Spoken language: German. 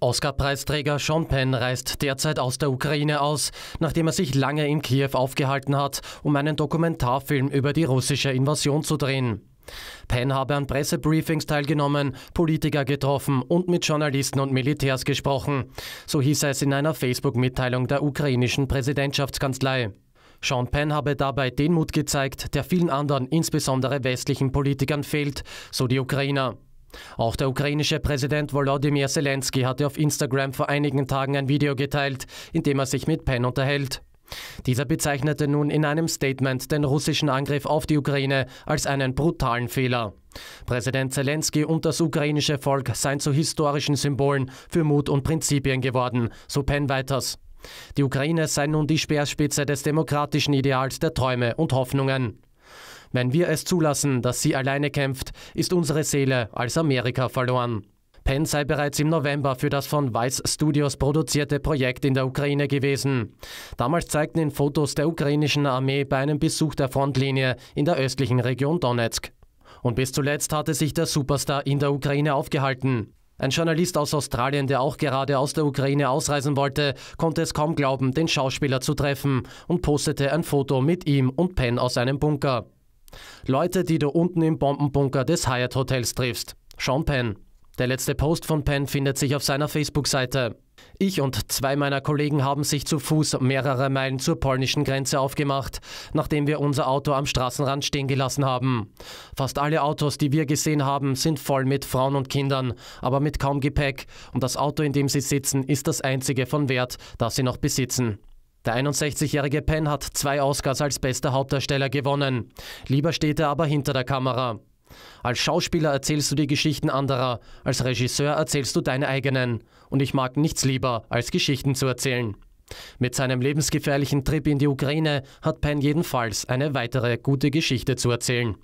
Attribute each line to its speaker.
Speaker 1: Oscar-Preisträger Sean Penn reist derzeit aus der Ukraine aus, nachdem er sich lange in Kiew aufgehalten hat, um einen Dokumentarfilm über die russische Invasion zu drehen. Penn habe an Pressebriefings teilgenommen, Politiker getroffen und mit Journalisten und Militärs gesprochen. So hieß es in einer Facebook-Mitteilung der ukrainischen Präsidentschaftskanzlei. Sean Penn habe dabei den Mut gezeigt, der vielen anderen, insbesondere westlichen Politikern, fehlt, so die Ukrainer. Auch der ukrainische Präsident Volodymyr Zelensky hatte auf Instagram vor einigen Tagen ein Video geteilt, in dem er sich mit Penn unterhält. Dieser bezeichnete nun in einem Statement den russischen Angriff auf die Ukraine als einen brutalen Fehler. Präsident Zelensky und das ukrainische Volk seien zu historischen Symbolen für Mut und Prinzipien geworden, so Penn weiters. Die Ukraine sei nun die Speerspitze des demokratischen Ideals der Träume und Hoffnungen. Wenn wir es zulassen, dass sie alleine kämpft, ist unsere Seele als Amerika verloren. Penn sei bereits im November für das von Weiss Studios produzierte Projekt in der Ukraine gewesen. Damals zeigten ihn Fotos der ukrainischen Armee bei einem Besuch der Frontlinie in der östlichen Region Donetsk. Und bis zuletzt hatte sich der Superstar in der Ukraine aufgehalten. Ein Journalist aus Australien, der auch gerade aus der Ukraine ausreisen wollte, konnte es kaum glauben, den Schauspieler zu treffen und postete ein Foto mit ihm und Penn aus einem Bunker. Leute, die du unten im Bombenbunker des Hyatt Hotels triffst. Sean Penn. Der letzte Post von Penn findet sich auf seiner Facebook-Seite. Ich und zwei meiner Kollegen haben sich zu Fuß mehrere Meilen zur polnischen Grenze aufgemacht, nachdem wir unser Auto am Straßenrand stehen gelassen haben. Fast alle Autos, die wir gesehen haben, sind voll mit Frauen und Kindern, aber mit kaum Gepäck und das Auto, in dem sie sitzen, ist das einzige von Wert, das sie noch besitzen. Der 61-jährige Penn hat zwei Oscars als bester Hauptdarsteller gewonnen. Lieber steht er aber hinter der Kamera. Als Schauspieler erzählst du die Geschichten anderer, als Regisseur erzählst du deine eigenen. Und ich mag nichts lieber, als Geschichten zu erzählen. Mit seinem lebensgefährlichen Trip in die Ukraine hat Penn jedenfalls eine weitere gute Geschichte zu erzählen.